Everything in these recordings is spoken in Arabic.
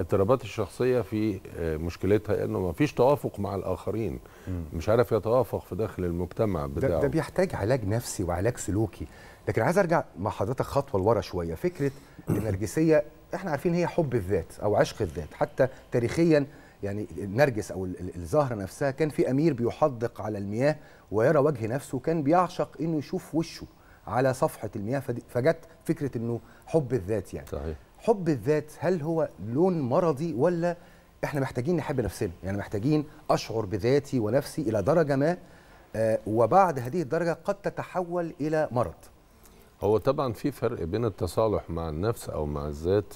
اضطرابات الشخصيه في آه، مشكلتها انه ما فيش توافق مع الاخرين مش عارف يتوافق في داخل المجتمع بتاعه ده, ده بيحتاج علاج نفسي وعلاج سلوكي لكن عايز ارجع مع حضرتك خطوه لورا شويه فكره النرجسيه احنا عارفين هي حب الذات او عشق الذات حتى تاريخيا يعني النرجس او الزهره نفسها كان في امير بيحدق على المياه ويرى وجه نفسه كان بيعشق انه يشوف وشه على صفحه المياه فجت فكره انه حب الذات يعني صحيح. حب الذات هل هو لون مرضي ولا احنا محتاجين نحب نفسنا يعني محتاجين اشعر بذاتي ونفسي الى درجه ما آه، وبعد هذه الدرجه قد تتحول الى مرض هو طبعا في فرق بين التصالح مع النفس او مع الذات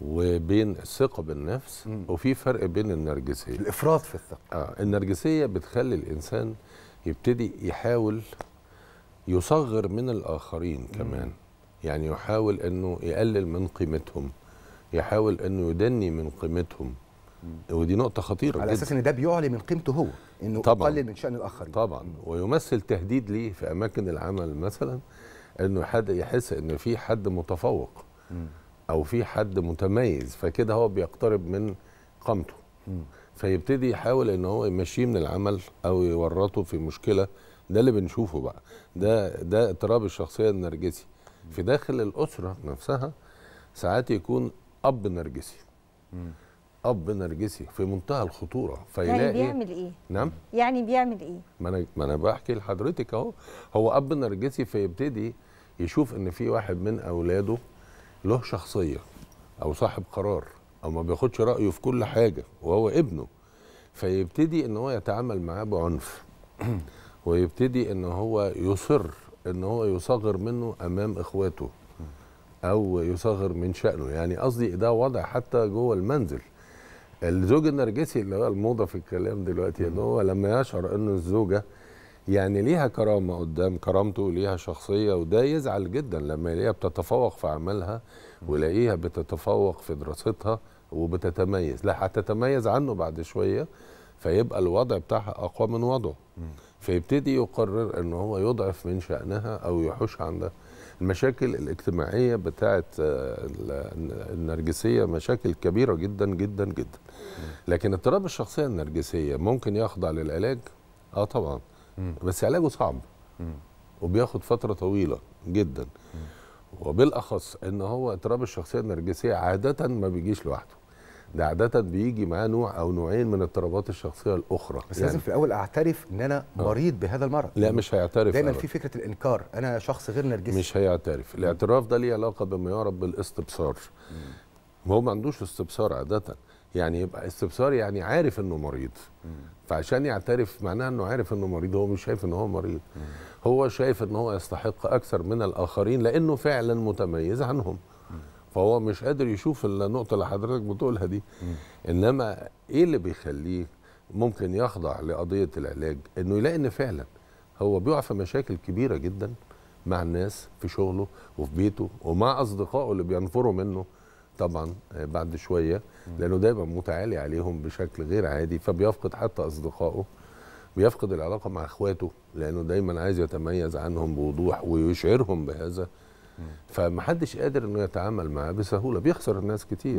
وبين الثقه بالنفس وفي فرق بين النرجسيه الافراط في الثقه آه النرجسيه بتخلي الانسان يبتدي يحاول يصغر من الاخرين كمان مم. يعني يحاول أنه يقلل من قيمتهم يحاول أنه يدني من قيمتهم ودي نقطة خطيرة على جدا. أساس إن ده بيعلي من قيمته هو إنه طبعًا يقلل من شأن الآخرين طبعا ويمثل تهديد ليه في أماكن العمل مثلا إنه حد يحس إن في حد متفوق أو في حد متميز فكده هو بيقترب من قامته فيبتدي يحاول ان هو يمشيه من العمل او يورطه في مشكله ده اللي بنشوفه بقى ده ده اضطراب الشخصيه النرجسي في داخل الاسره نفسها ساعات يكون اب نرجسي اب نرجسي في منتهى الخطوره فيلاقي يعني بيعمل ايه نعم يعني بيعمل ايه ما انا ما انا بحكي لحضرتك اهو هو اب نرجسي فيبتدي يشوف ان في واحد من اولاده له شخصيه او صاحب قرار او ما بياخدش رايه في كل حاجه وهو ابنه فيبتدي ان هو يتعامل معاه بعنف ويبتدي ان هو يصر ان هو يصغر منه امام اخواته او يصغر من شانه يعني قصدي ده وضع حتى جوه المنزل الزوج النرجسي اللي هو الموضه في الكلام دلوقتي ان هو لما يشعر ان الزوجه يعني ليها كرامه قدام كرامته وليها شخصيه وده يزعل جدا لما يلاقيها بتتفوق في عملها ويلاقيها بتتفوق في دراستها وبتتميز لا هتتميز عنه بعد شويه فيبقى الوضع بتاعها اقوى من وضعه فيبتدي يقرر ان هو يضعف من شانها او يحوش عندها المشاكل الاجتماعيه بتاعه آه، النرجسيه مشاكل كبيره جدا جدا جدا لكن اضطراب الشخصيه النرجسيه ممكن يخضع للعلاج اه طبعا بس علاجه صعب وبياخد فتره طويله جدا وبالاخص ان هو اضطراب الشخصيه النرجسيه عاده ما بيجيش لوحده ده عاده بيجي معاه نوع او نوعين من اضطرابات الشخصيه الاخرى بس يعني لازم في الاول اعترف ان انا آه. مريض بهذا المرض لا مش هيعترف دايما في فكره الانكار انا شخص غير نرجسي مش هيعترف الاعتراف ده ليه علاقه بما يعرف بالاستبصار هو ما عندوش استبصار عاده يعني يبقى استبصار يعني عارف انه مريض فعشان يعترف معناه انه عارف انه مريض هو مش شايف انه هو مريض هو شايف انه هو يستحق اكثر من الاخرين لانه فعلا متميز عنهم فهو مش قادر يشوف النقطه اللي حضرتك بتقولها دي انما ايه اللي بيخليه ممكن يخضع لقضيه العلاج انه يلاقي ان فعلا هو بيقع في مشاكل كبيره جدا مع الناس في شغله وفي بيته ومع اصدقائه اللي بينفروا منه طبعا آه، بعد شويه لانه دايما متعالي عليهم بشكل غير عادي فبيفقد حتى اصدقائه بيفقد العلاقه مع اخواته لانه دايما عايز يتميز عنهم بوضوح ويشعرهم بهذا فمحدش قادر انه يتعامل معاه بسهوله بيخسر الناس كتير